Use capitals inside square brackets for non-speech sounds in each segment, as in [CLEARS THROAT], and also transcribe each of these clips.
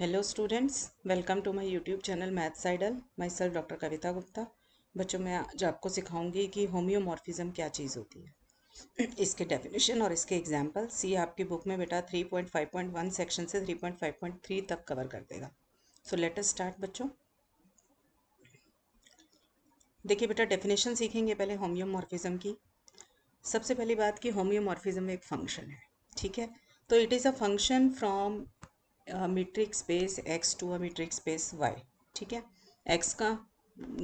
hello students welcome to my YouTube channel maths idol myself doctor Kavita Gupta बच्चों मैं आज आपको सिखाऊंगी कि होम्योमॉर्फिज्म क्या चीज़ होती है इसके डेफिनेशन और इसके एग्जांपल ये आपकी बुक में बेटा 3.5.1 सेक्शन से 3.5.3 तक कवर कर देगा सो लेट अस स्टार्ट बच्चों देखिए बेटा डेफिनेशन सीखेंगे पहले होम्योमॉर्फिज्म की सबसे पहली बात कि होम्योमॉर्फिज्म एक फंक्शन है ठीक है तो it is a function from metric space X to है मीट्रिक स्पेस वाई ठीक है एक्स का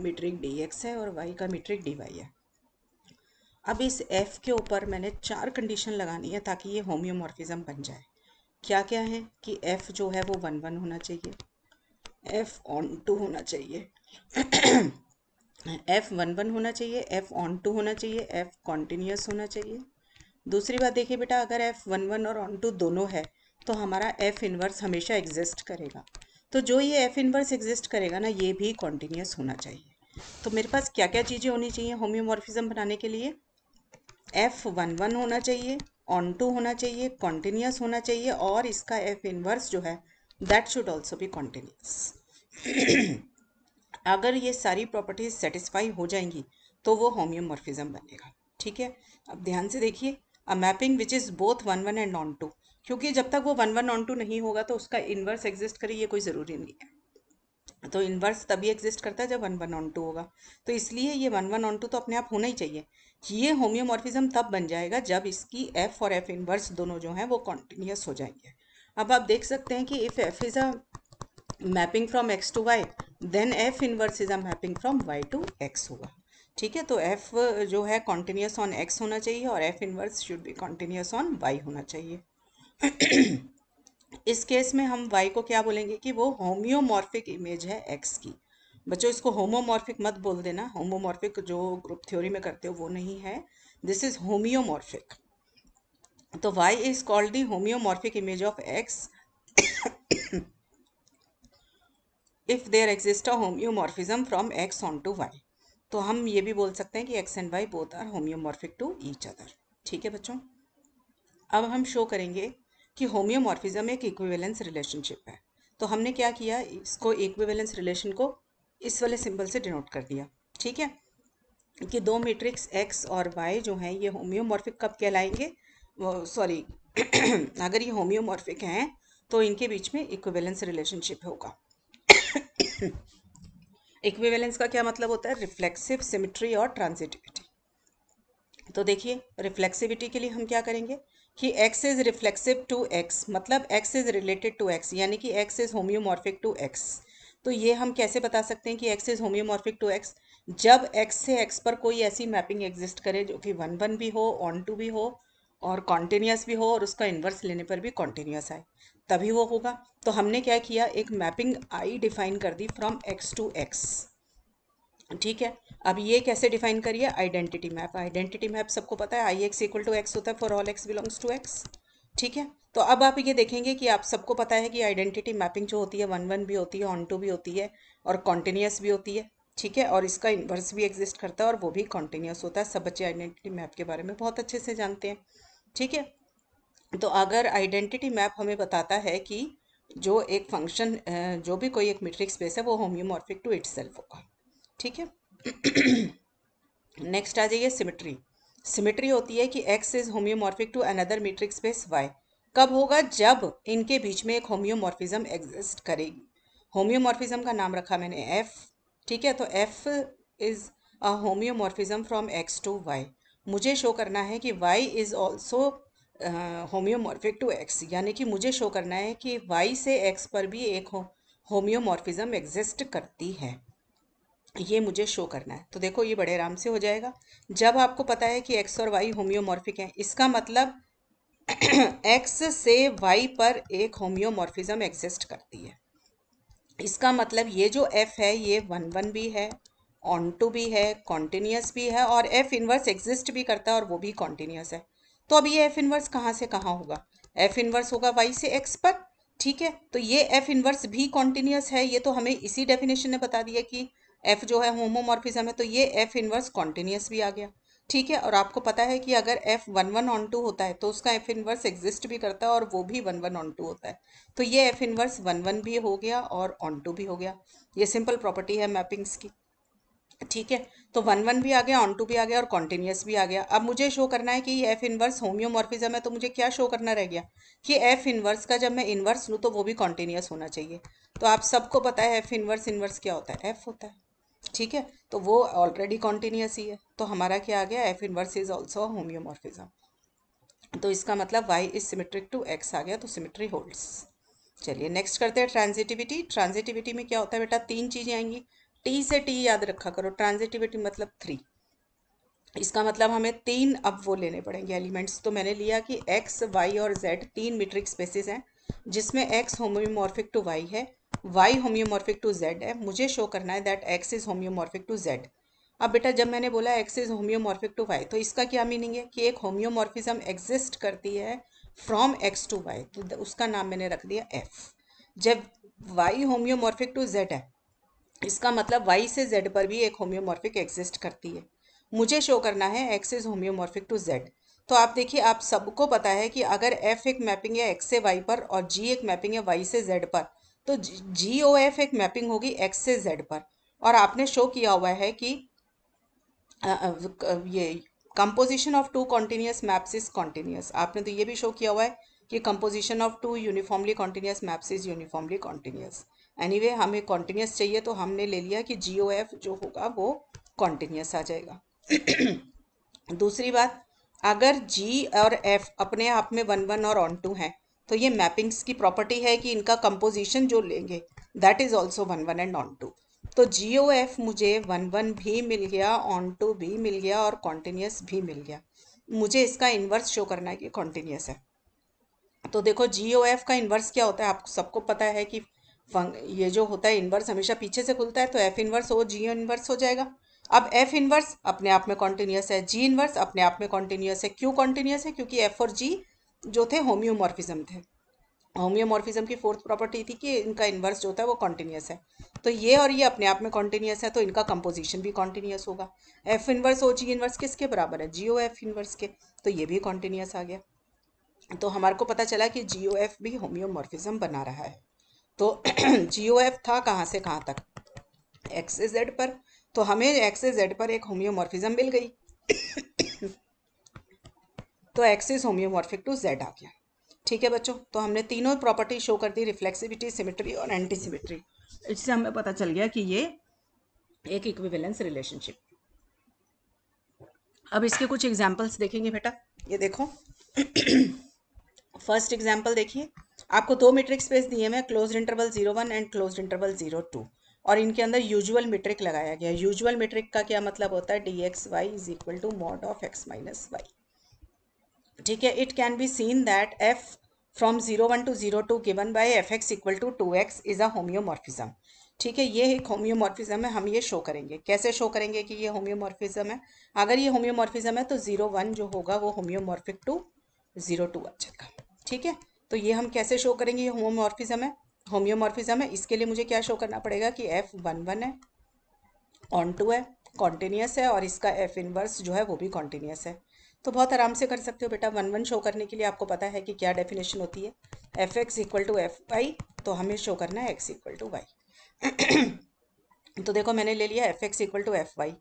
मीट्रिक डी एक्स है और वाई का मीट्रिक डी वाई है अब इस एफ के ऊपर मैंने चार कंडीशन लगानी है ताकि ये होम्योमॉर्फिज्म बन जाए क्या क्या है कि एफ जो है वो वन वन होना चाहिए एफ ऑन टू होना चाहिए एफ वन वन होना चाहिए एफ ऑन टू होना चाहिए एफ कॉन्टीन्यूस होना चाहिए दूसरी बात देखिए बेटा अगर एफ वन वन और ऑन टू दोनों है तो हमारा एफ इनवर्स हमेशा एग्जिस्ट करेगा तो जो ये एफ इनवर्स एग्जिस्ट करेगा ना ये भी कॉन्टीन्यूस होना चाहिए तो मेरे पास क्या क्या चीज़ें होनी चाहिए होम्योमॉर्फिज्म बनाने के लिए एफ वन वन होना चाहिए ऑन टू होना चाहिए कॉन्टीन्यूस होना चाहिए और इसका एफ इनवर्स जो है दैट शुड ऑल्सो भी कॉन्टीन्यूस अगर ये सारी प्रॉपर्टीज सेटिस्फाई हो जाएंगी तो वो होम्योमॉर्फिज्म बनेगा ठीक है अब ध्यान से देखिए a mapping which is both one one and onto क्योंकि जब तक वो वन वन ऑन टू नहीं होगा तो उसका इन्वर्स एग्जिस्ट करे ये कोई ज़रूरी नहीं है तो इन्वर्स तभी एग्जिस्ट करता है जब वन वन ऑन टू होगा तो इसलिए ये वन वन ऑन टू तो अपने आप होना ही चाहिए ये होम्योमॉर्फिज्म तब बन जाएगा जब इसकी एफ़ और एफ़ इन्वर्स दोनों जो हैं वो कॉन्टीन्यूस हो जाएंगे अब आप देख सकते हैं कि if F is a mapping from X to Y then F inverse is a mapping from Y to X होगा ठीक है तो एफ जो है कॉन्टीन्यूस ऑन एक्स होना चाहिए और एफ इनवर्स शुड भी कॉन्टीन्यूस ऑन वाई होना चाहिए [CLEARS THROAT] इस केस में हम वाई को क्या बोलेंगे कि वो होम्योमॉर्फिक इमेज है एक्स की बच्चों इसको होमोमॉर्फिक मत बोल देना होमोमॉर्फिक जो ग्रुप थ्योरी में करते हो वो नहीं है दिस इज होमियोमॉर्फिक तो Y is called the homeomorphic image of X if there exist a homeomorphism from X onto Y तो हम ये भी बोल सकते हैं कि X and Y both are homeomorphic to each other ठीक है बच्चों अब हम शो करेंगे कि होम्योमॉर्फिज्म एक इक्विवेलेंस रिलेशनशिप है तो हमने क्या किया इसको इक्विवेलेंस रिलेशन को इस वाले सिंबल से डिनोट कर दिया ठीक है कि दो मैट्रिक्स एक्स और वाई जो हैं ये होम्योमॉर्फिक कब कहलाएंगे सॉरी [CLEARS THROAT] अगर ये होम्योमॉर्फिक हैं तो इनके बीच में इक्विवेलेंस रिलेशनशिप होगा इक्विवेलेंस [COUGHS] का क्या मतलब होता है रिफ्लेक्सिव सिमिट्री और ट्रांजिटिविटी तो देखिए रिफ्लेक्सिविटी के लिए हम क्या करेंगे कि x is reflexive to x मतलब x is related to x यानी कि x is homeomorphic to x तो ये हम कैसे बता सकते हैं कि x is homeomorphic to x जब x से x पर कोई ऐसी मैपिंग एग्जिस्ट करे जो कि वन वन भी हो ऑन टू भी हो और कॉन्टीन्यूस भी हो और उसका इन्वर्स लेने पर भी कॉन्टीन्यूस आए तभी वो होगा तो हमने क्या किया एक मैपिंग आई डिफाइन कर दी फ्रॉम एक्स टू एक्स ठीक है अब ये कैसे डिफाइन करिए आइडेंटिटी मैप आइडेंटिटी मैप सबको पता है I X equal to X होता है for all X belongs to X ठीक है तो अब आप ये देखेंगे कि आप सबको पता है कि आइडेंटिटी मैपिंग जो होती है वन वन भी होती है ऑन टू भी होती है और कॉन्टीन्यूस भी होती है ठीक है और इसका इन्वर्स भी एग्जिस्ट करता है और वो भी कॉन्टीन्यूस होता है सब बच्चे आइडेंटिटी मैप के बारे में बहुत अच्छे से जानते हैं ठीक है तो अगर आइडेंटिटी मैप हमें बताता है कि जो एक फंक्शन जो भी कोई एक मीट्रिक स्पेस है वो होम्योमॉर्फिक टू इट्स होगा ठीक है नेक्स्ट आ जाइए सिमिट्री सिमिट्री होती है कि X is homeomorphic to another metric space Y कब होगा जब इनके बीच में एक होम्योमॉर्फिज्म एग्जिस्ट करेगी होम्योमॉर्फिज्म का नाम रखा मैंने एफ ठीक है तो F is a homeomorphism from X to Y मुझे शो करना है कि Y is also homeomorphic to X यानी कि मुझे शो करना है कि वाई से एक्स पर भी एक होम्योमॉर्फिज्म एग्जिस्ट करती है ये मुझे शो करना है तो देखो ये बड़े आराम से हो जाएगा जब आपको पता है कि एक्स और वाई होम्योमॉर्फिक हैं इसका मतलब एक्स [CLEARS THROAT] से वाई पर एक होम्योमॉर्फिज्म एग्जिस्ट करती है इसका मतलब ये जो एफ है ये वन वन भी है ऑन टू भी है कॉन्टीन्यूस भी है और एफ इनवर्स एग्जिस्ट भी करता है और वो भी कॉन्टीन्यूस है तो अब ये एफ इनवर्स कहाँ से कहाँ होगा एफ इनवर्स होगा वाई से एक्स पर ठीक है तो ये एफ इनवर्स भी कॉन्टीन्यूस है ये तो हमें इसी डेफिनेशन ने बता दिया कि एफ जो है होमोमॉर्फिज्म है तो ये एफ इनवर्स कॉन्टिन्यूस भी आ गया ठीक है और आपको पता है कि अगर F one one onto होता है तो उसका एफ इनवर्स एग्जिस्ट भी करता है और वो भी वन वन ऑन टू होता है तो ये एफ इनवर्स वन वन भी हो गया और ऑन टू भी हो गया ये सिंपल प्रॉपर्टी है मैपिंग्स की ठीक है तो वन वन भी आ गया ऑन टू भी आ गया और कॉन्टिन्यूस भी आ गया अब मुझे शो करना है कि ये एफ इनवर्स होम्योमॉर्फिज्म है तो मुझे क्या शो करना रह गया कि एफ इनवर्स का जब मैं इनवर्स लूँ तो वो भी कॉन्टिन्यूस होना चाहिए तो आप सबको पता है एफ इनवर्स इनवर्स क्या होता है एफ होता है ठीक है तो वो ऑलरेडी कॉन्टीन्यूस ही है तो हमारा क्या आ गया F inverse is also homeomorphism तो इसका मतलब Y is symmetric to X आ गया तो सिमेट्री होल्ड्स चलिए नेक्स्ट करते हैं ट्रांजिटिविटी ट्रांजिटिविटी में क्या होता है बेटा तीन चीज़ें आएंगी टी से टी याद रखा करो ट्रांजिटिविटी मतलब थ्री इसका मतलब हमें तीन अब वो लेने पड़ेंगे एलिमेंट्स तो मैंने लिया कि एक्स वाई और जेड तीन मीट्रिक स्पेसिस हैं जिसमें एक्स होमोमॉर्फिक टू वाई है वाई होम्योमॉर्फिक टू जेड है मुझे शो करना है that X is homeomorphic to Z अब बेटा जब मैंने बोला X is homeomorphic to Y तो इसका क्या मीनिंग है कि एक होम्योमॉर्फिज्म एग्जिस्ट करती है फ्रॉम एक्स टू वाई तो उसका नाम मैंने रख दिया एफ जब वाई होम्योमॉर्फिक टू जेड है इसका मतलब वाई से जेड पर भी एक होम्योमॉर्फिक एग्जिस्ट करती है मुझे शो करना है X is homeomorphic to Z तो आप देखिए आप सबको पता है कि अगर एफ एक मैपिंग है एक्स से वाई पर और जी एक मैपिंग है वाई से जेड पर तो जी ओ एफ एक मैपिंग होगी एक्स से जेड पर और आपने शो किया हुआ है कि ये composition of two continuous maps is continuous आपने तो ये भी शो किया हुआ है कि composition of two uniformly continuous maps is uniformly continuous वे हमें कॉन्टीन्यूस चाहिए तो हमने ले लिया कि जी ओ एफ जो होगा वो कॉन्टीन्यूस आ जाएगा [CLEARS THROAT] दूसरी बात अगर जी और एफ अपने आप में वन वन और ऑन टू हैं तो ये मैपिंग्स की प्रॉपर्टी है कि इनका कंपोजिशन जो लेंगे that is also one one and onto तो जी ओ एफ मुझे वन वन भी मिल गया ऑन टू भी मिल गया और कॉन्टीन्यूस भी मिल गया मुझे इसका इन्वर्स शो करना है कि कॉन्टीन्यूस है तो देखो जी ओ एफ का इन्वर्स क्या होता है आपको सबको पता है कि ये जो होता है इन्वर्स हमेशा पीछे से खुलता है तो एफ इन्वर्स हो जी इन्वर्स हो जाएगा अब एफ इन्वर्स अपने आप में कॉन्टीन्यूस है जी इन्वर्स अपने आप में कॉन्टीन्यूस है क्यों कॉन्टीन्यूस है क्योंकि एफ और जी जो थे होम्योमॉर्फिज्म थे होम्योमॉर्फिज्म की फोर्थ प्रॉपर्टी थी कि इनका इन्वर्स जो होता है वो कॉन्टीन्यूस है तो ये और ये अपने आप में कॉन्टीन्यूस है तो इनका कंपोजिशन भी कॉन्टीन्यूस होगा F inverse O G inverse किसके बराबर है जी ओ एफ इन्वर्स के तो ये भी कॉन्टीन्यूस आ गया तो हमारे को पता चला कि जी ओ एफ भी होम्योमॉर्फिज्म बना रहा है तो जी ओ एफ था कहाँ से कहाँ तक एक्स जेड पर तो हमें एक्स जेड पर एक होम्योमॉर्फिज्म मिल गई तो एक्सिस होम्योमॉर्फिक टू जेड आ गया ठीक है बच्चों तो हमने तीनों प्रॉपर्टी शो कर दी रिफ्लेक्सिविटी सिमेट्री और एंटी सिमेट्री इससे हमें पता चल गया कि ये एक इक्विवेलेंस रिलेशनशिप अब इसके कुछ एग्जाम्पल्स देखेंगे बेटा ये देखो फर्स्ट एग्जाम्पल देखिए आपको दो मीट्रिक स्पेस दिए हुए close interval zero one and close interval zero two और इनके अंदर यूजुअल मीट्रिक लगाया गया यूजुअल मीट्रिक का क्या मतलब होता है D X Y is equal to mod of X minus Y ठीक है it can be seen that F from zero one to zero two given by F X equal to two X is a homeomorphism ठीक है ये एक होम्योमॉर्फिज्म है हम ये show करेंगे कैसे शो करेंगे कि ये होम्योमॉर्फिज्म है अगर ये होम्योमॉर्फिज्म है तो जीरो वन जो होगा वो होम्योमॉर्फिक टू जीरो टू आ जाएगा ठीक है तो ये हम कैसे शो करेंगे ये होम्योमॉर्फिज्म है होम्योमॉर्फिज्म है इसके लिए मुझे क्या शो करना पड़ेगा कि एफ वन वन है ऑन टू है कॉन्टीन्यूस है और इसका एफ इनवर्स जो है वो भी कॉन्टीन्यूस है तो बहुत आराम से कर सकते हो बेटा वन वन शो करने के लिए आपको पता है कि क्या डेफिनेशन होती है F X equal to F Y तो हमें शो करना है एक्स इक्वल टू वाई तो देखो मैंने ले लिया F X equal to F Y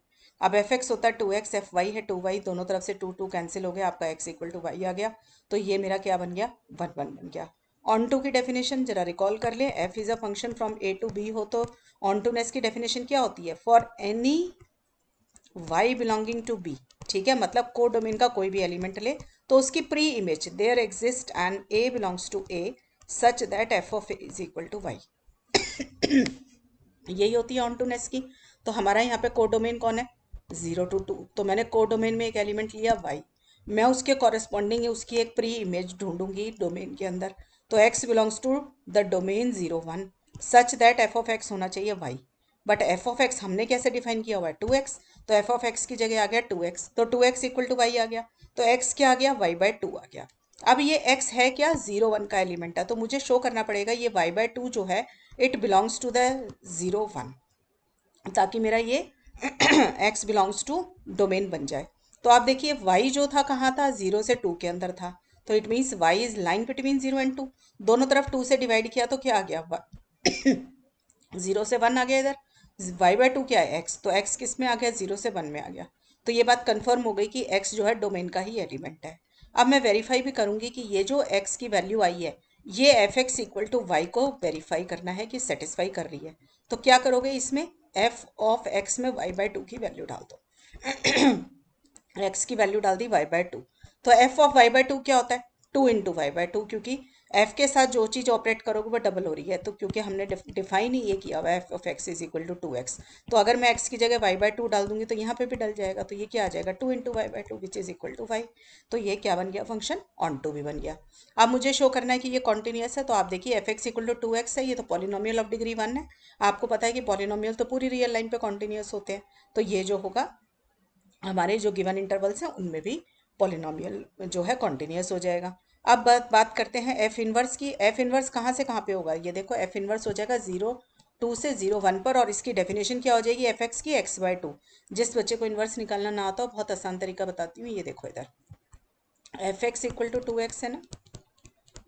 अब एफ एक्स होता है टू एक्स एफ वाई है टू वाई दोनों तरफ से टू टू कैंसिल हो गया आपका एक्स इक्वल टू वाई आ गया तो ये मेरा क्या बन गया वन वन बन गया ऑन टू की डेफिनेशन जरा रिकॉल कर ले F is a function from A to B हो तो ऑन टू नेस की डेफिनेशन क्या होती है for any Y belonging to B ठीक है मतलब को डोमेन का कोई भी एलिमेंट ले तो उसकी pre image there exist and A belongs to A such that F of A is equal to Y यही होती है ऑनटूनेस की तो हमारा यहाँ पे कोडोमेन कौन है जीरो टू टू तो मैंने कोडोमेन में एक एलिमेंट लिया वाई मैं उसके कॉरेस्पॉन्डिंग उसकी एक प्री इमेज ढूंढूंगी डोमेन के अंदर तो X belongs to the domain zero one such that F of X होना चाहिए Y but F of X हमने कैसे डिफाइन किया हुआ है टू एक्स तो एफ ऑफ एक्स की जगह आ गया टू एक्स तो two X equal to Y आ गया तो एक्स क्या आ गया वाई बाय टू आ गया अब ये एक्स है क्या जीरो वन का एलिमेंट है तो मुझे शो करना पड़ेगा ये वाई बाय टू जो है it belongs to the zero one ताकि मेरा ये एक्स बिलोंग्स टू डोमेन बन जाए तो आप देखिए वाई जो था कहाँ था जीरो से टू के अंदर था तो it means Y is line between zero and two दोनों तरफ टू से डिवाइड किया तो क्या आ गया जीरो [CLEARS THROAT] से वन आ गया इधर वाई बाय टू क्या है एक्स तो एक्स किस में आ गया जीरो से वन में आ गया तो ये बात कंफर्म हो गई कि एक्स जो है डोमेन का ही एलिमेंट है अब मैं वेरीफाई भी करूँगी कि ये जो एक्स की वैल्यू आई है ये F X equal to Y को वेरीफाई करना है कि सेटिस्फाई कर रही है तो क्या करोगे इसमें एफ ऑफ एक्स में वाई बाय टू की वैल्यू डाल दो एक्स की वैल्यू डाल दी वाई बाय टू तो F of Y by two क्या होता है two into Y by two क्योंकि एफ के साथ जो चीज़ ऑपरेट करोगे वो डबल हो रही है तो क्योंकि हमने डिफाइन ही ये किया हुआ है F of X is equal to two X तो अगर मैं एक्स की जगह वाई बाई टू डाल दूंगी तो यहाँ पे भी डल जाएगा तो ये क्या आ जाएगा two into Y by two which is equal to Y तो ये क्या बन गया फंक्शन ऑन टू भी बन गया अब मुझे शो करना है कि ये कॉन्टिन्यूस है तो आप देखिए F X equal to two X है ये तो पॉलिनोमियल ऑफ डिग्री वन है आपको पता है कि पॉलिनोमियल तो पूरी रियल लाइन पर कॉन्टीन्यूस होते हैं तो ये जो होगा हमारे जो गिवन इंटरवल्स हैं उनमें भी पॉलिनोमियल जो है कॉन्टिन्यूस हो जाएगा अब बात करते हैं एफ इनवर्स की एफ इनवर्स कहाँ से कहाँ पे होगा ये देखो एफ इनवर्स हो जाएगा ज़ीरो टू से ज़ीरो वन पर और इसकी डेफिनेशन क्या हो जाएगी एफ एक्स की एक्स बाई टू जिस बच्चे को इनवर्स निकालना ना आता हो बहुत आसान तरीका बताती हूँ ये देखो इधर F X equal to two X है ना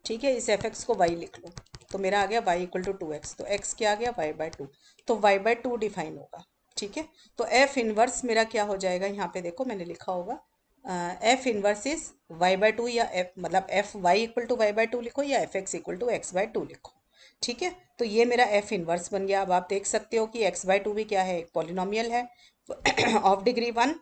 ठीक है इस एफ एक्स को वाई लिख लो तो मेरा आ गया Y equal to two X तो एक्स क्या आ गया वाई बाय टू तो वाई बाय टू डिफाइन होगा ठीक है तो एफ इनवर्स मेरा क्या हो जाएगा यहाँ पे देखो मैंने लिखा होगा F inverse is Y by two या एफ मतलब F Y equal to Y by two लिखो या F X equal to X by two लिखो ठीक है तो ये मेरा एफ इनवर्स बन गया अब आप देख सकते हो कि एक्स बाई टू भी क्या है एक पॉलिनोमियल है ऑफ डिग्री वन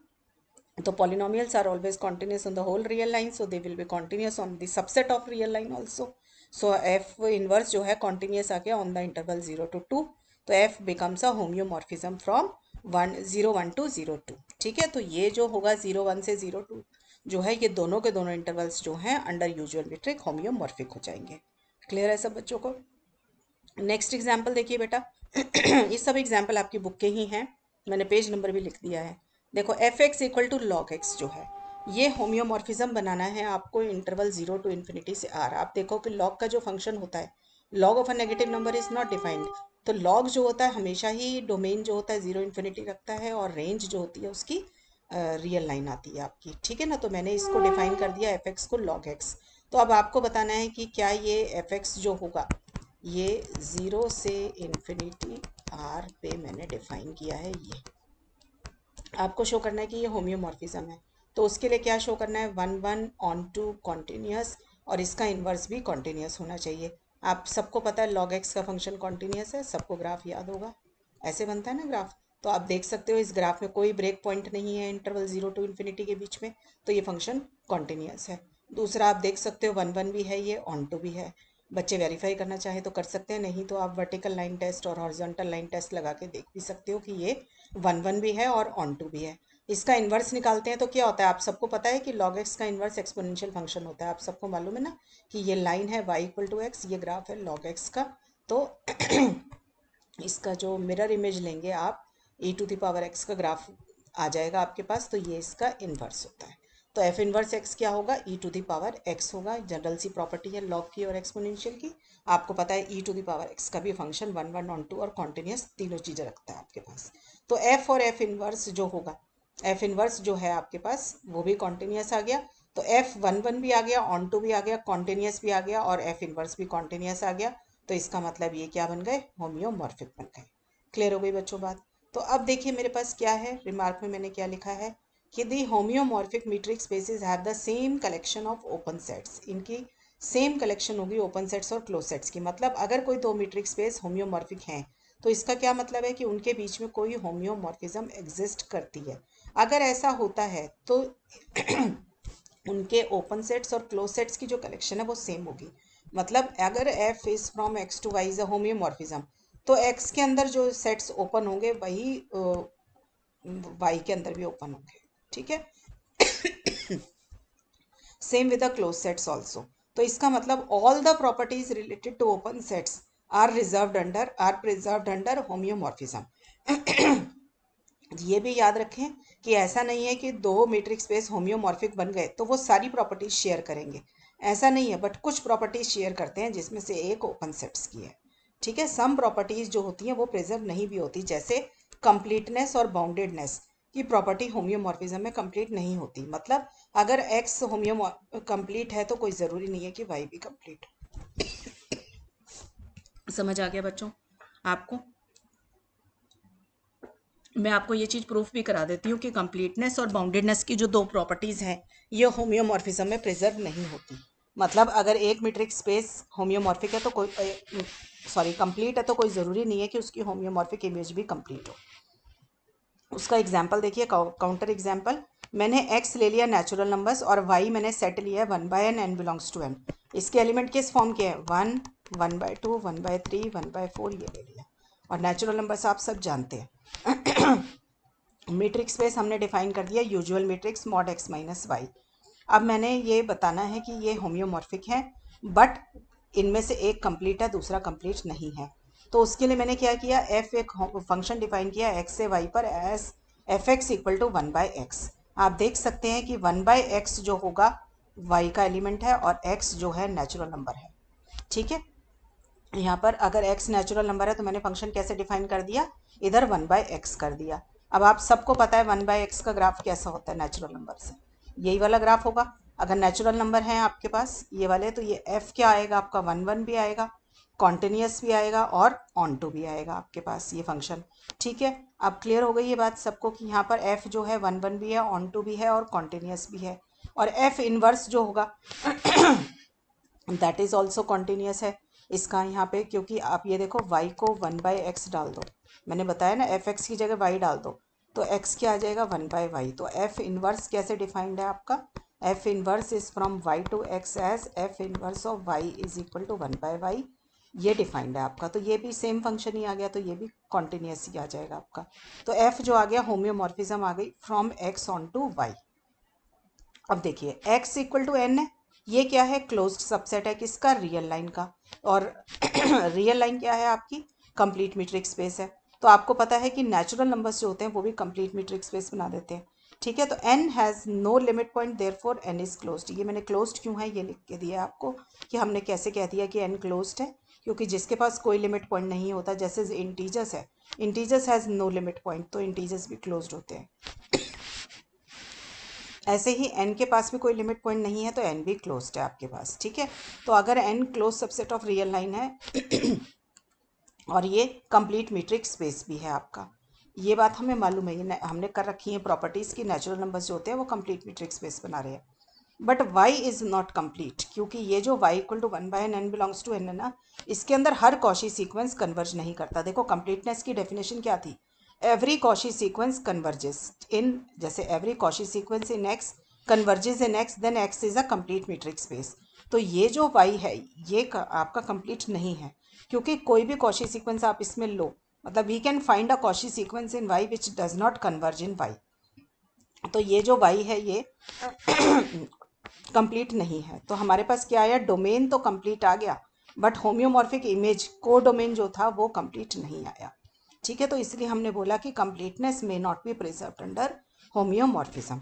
तो polynomials are always continuous on the whole real line so they will be continuous on the subset of real line also so F inverse जो है continuous आ गया on the interval zero to two तो F becomes a homeomorphism from one zero one to zero two ठीक है तो ये जो होगा ज़ीरो वन से ज़ीरो टू जो है ये दोनों के दोनों इंटरवल्स जो हैं अंडर यूजुअल मेट्रिक होमियोमॉर्फिक हो जाएंगे क्लियर है सब बच्चों को नेक्स्ट एग्जाम्पल देखिए बेटा ये [CLEARS THROAT] सब एग्जाम्पल आपकी बुक के ही हैं मैंने पेज नंबर भी लिख दिया है देखो F X equal to log X जो है ये होमियोमॉर्फिज्म बनाना है आपको इंटरवल जीरो टू इन्फिनिटी से आर आप देखो कि लॉग का जो फंक्शन होता है log of a negative number is not defined तो लॉग जो होता है हमेशा ही डोमेन जो होता है ज़ीरो इन्फिनिटी रखता है और रेंज जो होती है उसकी रियल लाइन आती है आपकी ठीक है ना तो मैंने इसको डिफाइन कर दिया एफ एक्स को लॉग एक्स तो अब आपको बताना है कि क्या ये एफ एक्स जो होगा ये ज़ीरो से इन्फिनिटी आर पे मैंने डिफाइन किया है ये आपको शो करना है कि ये होम्योमॉर्फिज्म है तो उसके लिए क्या शो करना है one one onto continuous और इसका इन्वर्स भी कॉन्टीन्यूस होना चाहिए आप सबको पता है लॉग एक्स का फंक्शन कॉन्टीन्यूस है सबको ग्राफ याद होगा ऐसे बनता है ना ग्राफ तो आप देख सकते हो इस ग्राफ में कोई ब्रेक पॉइंट नहीं है इंटरवल जीरो टू इन्फिनिटी के बीच में तो ये फंक्शन कॉन्टीन्यूस है दूसरा आप देख सकते हो वन वन भी है ये ऑन टू भी है बच्चे वेरीफाई करना चाहे तो कर सकते हैं नहीं तो आप वर्टिकल लाइन टेस्ट और हॉर्जेंटल लाइन टेस्ट लगा के देख भी सकते हो कि ये वन वन भी है और ऑन टू भी है इसका इन्वर्स निकालते हैं तो क्या होता है आप सबको पता है कि लॉग एक्स का इन्वर्स एक्सपोनेंशियल फंक्शन होता है आप सबको मालूम है ना कि ये लाइन है वाई इक्वल टू एक्स ये ग्राफ है लॉग एक्स का तो [CLEARS THROAT] इसका जो मिरर इमेज लेंगे आप E to the power X का ग्राफ आ जाएगा आपके पास तो ये इसका इन्वर्स होता है तो एफ इन्वर्स एक्स क्या होगा E to the power X होगा जनरल सी प्रॉपर्टी है लॉग की और एक्सपोनेंशियल की आपको पता है E to the power X का भी function one one onto और कॉन्टिन्यूस तीनों चीज़ें रखता है आपके पास तो एफ और एफ इन्वर्स जो होगा एफ इनवर्स जो है आपके पास वो भी कॉन्टीन्यूस आ गया तो एफ वन वन भी आ गया ऑन टू भी आ गया कॉन्टीन्यूस भी आ गया और एफ इनवर्स भी कॉन्टीन्यूस आ गया तो इसका मतलब ये क्या बन गए होमियोमॉर्फिक बन गए क्लियर हो गई बच्चों बात तो अब देखिए मेरे पास क्या है रिमार्क में मैंने क्या लिखा है कि the homeomorphic metric spaces have the same collection of open sets इनकी सेम कलेक्शन होगी ओपन सेट्स और क्लोज सेट्स की मतलब अगर कोई दो मीट्रिक स्पेस होमियोमॉर्फिक हैं तो इसका क्या मतलब है कि उनके बीच में कोई होमियोमॉर्फिज्म एग्जिस्ट करती है अगर ऐसा होता है तो [CLEARS THROAT] उनके ओपन सेट्स और क्लोज सेट्स की जो कलेक्शन है वो सेम होगी मतलब अगर F is from X to Y is a homeomorphism तो एक्स के अंदर जो सेट्स ओपन होंगे वही वाई के अंदर भी ओपन होंगे ठीक है same with the close sets also तो इसका मतलब all the properties related to open sets are reserved under are preserved under homeomorphism ये भी याद रखें कि ऐसा नहीं है कि दो मीट्रिक स्पेस होम्योमॉर्फिक बन गए तो वो सारी प्रॉपर्टीज शेयर करेंगे ऐसा नहीं है बट कुछ प्रॉपर्टीज शेयर करते हैं जिसमें से एक ओपन सेट्स की है ठीक है सम प्रॉपर्टीज जो होती हैं वो प्रिजर्व नहीं भी होती जैसे कंप्लीटनेस और बाउंडेडनेस की प्रॉपर्टी होम्योमॉर्फिज्म में कंप्लीट नहीं होती मतलब अगर एक्स होम्योमॉ कंप्लीट है तो कोई ज़रूरी नहीं है कि वाई भी कंप्लीट समझ आ गया बच्चों आपको मैं आपको ये चीज़ प्रूफ भी करा देती हूँ कि कम्प्लीटनेस और बाउंडेडनेस की जो दो प्रॉपर्टीज़ हैं ये होम्योमॉर्फिज्म में प्रिजर्व नहीं होती मतलब अगर एक मीट्रिक स्पेस होम्योमॉर्फिक है तो कोई सॉरी कम्प्लीट है तो कोई ज़रूरी नहीं है कि उसकी होम्योमॉर्फिक इमेज भी कम्प्लीट हो उसका एग्जाम्पल देखिए काउंटर एग्जाम्पल मैंने एक्स ले लिया नेचुरल नंबर्स और वाई मैंने सेट लिया है one by N N belongs to M इसके एलिमेंट किस फॉर्म के हैं one one by two one by three one by four ये ले लिया और नेचुरल नंबर्स आप सब जानते हैं मीट्रिक [CLEARS THROAT] स्पेस हमने डिफाइन कर दिया usual metrics mod X minus Y अब मैंने ये बताना है कि ये होम्योमॉर्फिक है बट इनमें से एक कंप्लीट है दूसरा कंप्लीट नहीं है तो उसके लिए मैंने क्या किया एफ एक फंक्शन डिफाइन किया एक्स से वाई पर as F X equal to one by X आप देख सकते हैं कि वन बाई एक्स जो होगा वाई का एलिमेंट है और एक्स जो है नेचुरल नंबर है ठीक है यहाँ पर अगर एक्स नेचुरल नंबर है तो मैंने फंक्शन कैसे डिफाइन कर दिया इधर वन बाय एक्स कर दिया अब आप सबको पता है वन बाय एक्स का ग्राफ कैसा होता है नेचुरल नंबर से यही वाला ग्राफ होगा अगर नेचुरल नंबर है आपके पास ये वाले तो ये एफ क्या आएगा आपका वन वन भी आएगा कॉन्टिन्यूस भी आएगा और ऑन टू भी आएगा आपके पास ये फंक्शन ठीक है अब क्लियर हो गई ये बात सबको कि यहाँ पर एफ जो है वन वन भी है ऑन टू भी है और कॉन्टिन्यूस भी है और एफ इनवर्स जो होगा दैट इज़ ऑल्सो कॉन्टिन्यूस है इसका यहाँ पे क्योंकि आप ये देखो y को वन बाई एक्स डाल दो मैंने बताया ना एफ एक्स की जगह y डाल दो तो x क्या आ जाएगा वन बाई वाई तो f इनवर्स कैसे डिफाइंड है आपका f inverse is from y to x as f inverse of y is equal to one by Y ये डिफाइंड है आपका तो ये भी सेम फंक्शन ही आ गया तो ये भी कॉन्टीन्यूस ही आ जाएगा आपका तो एफ जो आ गया होम्योमोर्फिज्म आ गई from X onto Y अब देखिए एक्स इक्वल टू एन है ये क्या है क्लोज्ड सबसेट है किसका रियल लाइन का और रियल [CLEARS THROAT] लाइन क्या है आपकी कंप्लीट मीट्रिक स्पेस है तो आपको पता है कि नेचुरल नंबर्स जो होते हैं वो भी कंप्लीट मीट्रिक स्पेस बना देते हैं ठीक है तो N has no limit point therefore N is close ये मैंने क्लोज क्यों है ये लिख के दिया आपको कि हमने कैसे कह दिया कि एन क्लोज है क्योंकि जिसके पास कोई लिमिट पॉइंट नहीं होता जैसे इंटीजर्स है integers has no limit point तो इंटीजर्स भी क्लोज होते हैं ऐसे ही एन के पास भी कोई लिमिट पॉइंट नहीं है तो एन भी क्लोज है आपके पास ठीक है तो अगर N close subset of real line है [CLEARS THROAT] और ये कंप्लीट मीट्रिक स्पेस भी है आपका ये बात हमें मालूम है ये हमने कर रखी है प्रॉपर्टीज़ की नेचुरल नंबर्स जो होते हैं वो कंप्लीट मीट्रिक स्पेस बना रहे हैं but Y is not complete क्योंकि ये जो Y equal to one by N N belongs to N है ना इसके अंदर हर कौशी सीक्वेंस कन्वर्ज नहीं करता देखो कंप्लीटनेस की डेफिनेशन क्या थी every Cauchy sequence converges in जैसे every Cauchy sequence in X converges in X then X is a complete metric space तो ये जो वाई है ये आपका कम्प्लीट नहीं है क्योंकि कोई भी कॉशी सीक्वेंस आप इसमें लो मतलब we can find a Cauchy sequence in Y which does not converge in Y तो ये जो वाई है ये कंप्लीट नहीं है तो हमारे पास क्या आया डोमेन तो कंप्लीट आ गया बट होम्योमॉर्फिक इमेज को डोमेन जो था वो कंप्लीट नहीं आया ठीक है तो इसलिए हमने बोला कि कंप्लीटनेस में not be preserve under homeomorphism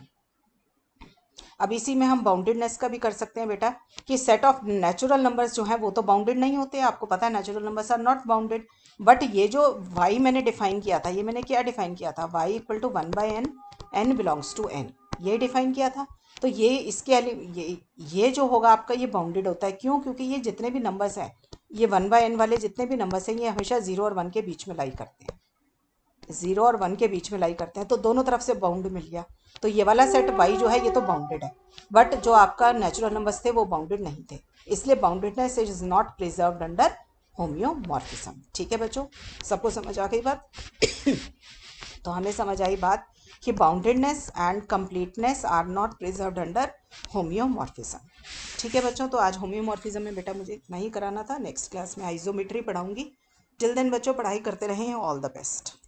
अब इसी में हम बाउंडेडनेस का भी कर सकते हैं बेटा कि सेट ऑफ नेचुरल नंबर्स जो हैं वो तो बाउंडेड नहीं होते आपको पता है natural numbers are not bounded but ये जो वाई मैंने डिफाइन किया था ये मैंने क्या डिफाइन किया था Y equal to one by N N belongs to N ये डिफाइन किया था तो ये इसके ये ये जो होगा आपका ये बाउंडेड होता है क्यों क्योंकि ये जितने भी नंबर्स हैं ये वन बाय एन वाले जितने भी नंबर्स हैं ये हमेशा ज़ीरो और वन के बीच में लाई करते हैं ज़ीरो और वन के बीच में लाई करते हैं तो दोनों तरफ से बाउंड मिल गया तो ये वाला सेट वाई जो है ये तो बाउंडेड है बट जो आपका नेचुरल नंबर्स थे वो बाउंडेड नहीं थे इसलिए boundedness is not preserve under homeomorphism ठीक है बच्चों सबको समझ आ गई बात [COUGHS] तो हमें समझ आई बात कि boundedness and completeness are not preserve under homeomorphism ठीक है बच्चों तो आज होम्योमॉर्फिज्म में बेटा मुझे इतना ही कराना था नेक्स्ट क्लास में आइजोमेट्री पढ़ाऊंगी टिल देन बच्चों पढ़ाई करते रहें ऑल द बेस्ट